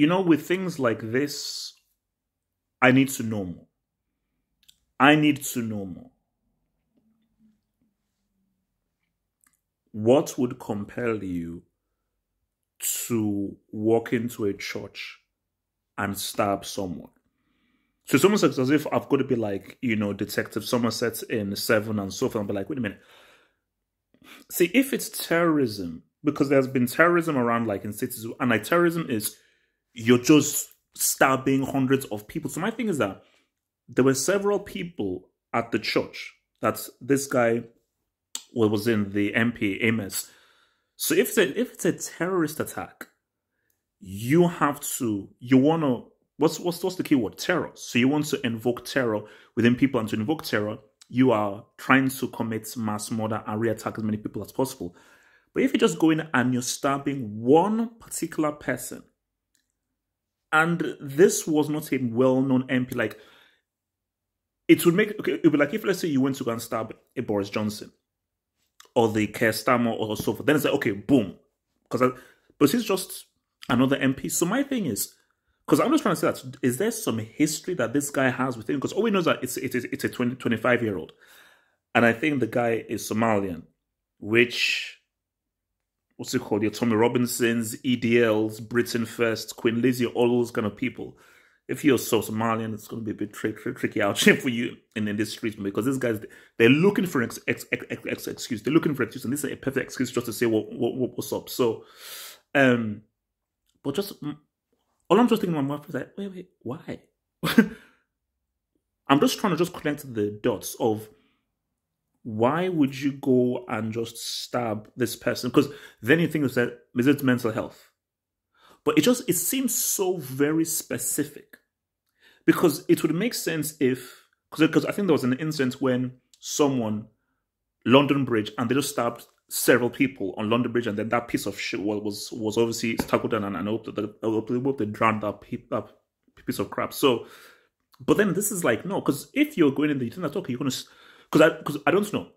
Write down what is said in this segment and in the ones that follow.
you know, with things like this, I need to know more. I need to know more. What would compel you to walk into a church and stab someone? So it's almost as if I've got to be like, you know, Detective Somerset in Seven and so forth, and be like, wait a minute. See, if it's terrorism, because there's been terrorism around like in cities, and like terrorism is you're just stabbing hundreds of people. So my thing is that there were several people at the church. that this guy was in the MP Amos. So if it's a, if it's a terrorist attack, you have to you want to what's what's what's the key word terror. So you want to invoke terror within people, and to invoke terror, you are trying to commit mass murder and re-attack as many people as possible. But if you're just going and you're stabbing one particular person, and this was not a well-known MP. Like it would make okay, it would be like if let's say you went to go and stab a Boris Johnson or the Keir Starmer or so forth. Then it's like okay, boom, because but he's just another MP. So my thing is, because I'm just trying to say that is there some history that this guy has with him? Because all we know is that it's it is it's a 20, 25 year old, and I think the guy is Somalian, which what's it called? Your Tommy Robinsons, EDLs, Britain First, Queen Lizzie, all those kind of people. If you're so Somalian, it's going to be a bit tri- tri- tricky out here for you in, in this street because these guys, they're looking for an ex- ex- ex- excuse. They're looking for an excuse, and this is a perfect excuse just to say what, what, what what's up. So, um, but just all I'm just thinking in my mind is like, wait, wait, why? I'm just trying to just connect the dots of why would you go and just stab this person? Because then you think of that is it mental health? But it just it seems so very specific. Because it would make sense if because I think there was an instance when someone London Bridge and they just stabbed several people on London Bridge and then that piece of shit was was, was obviously tackled down and, and hope that they, they drowned that, that piece of crap. So but then this is like no, because if you're going in there, you think okay, you're gonna because I because I don't know,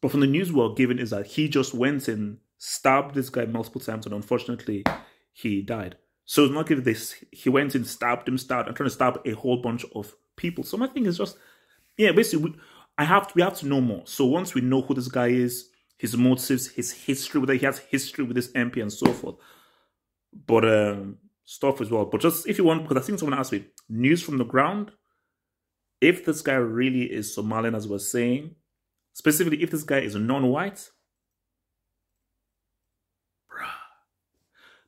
but from the news we're given is that he just went and stabbed this guy multiple times, and unfortunately, he died. So it's not given this. He went and stabbed him, stabbed, and trying to stab a whole bunch of people. So my thing is just, yeah, basically, we, I have to, we have to know more. So once we know who this guy is, his motives, his history, whether he has history with this MP and so forth, but um, stuff as well. But just if you want, because I think someone asked me, news from the ground if this guy really is Somalian, as we're saying, specifically if this guy is non-white,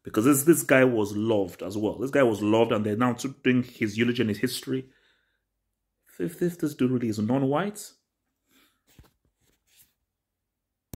because this, this guy was loved as well. This guy was loved, and they're now doing his eulogy and his history. If, if this dude really is non-white,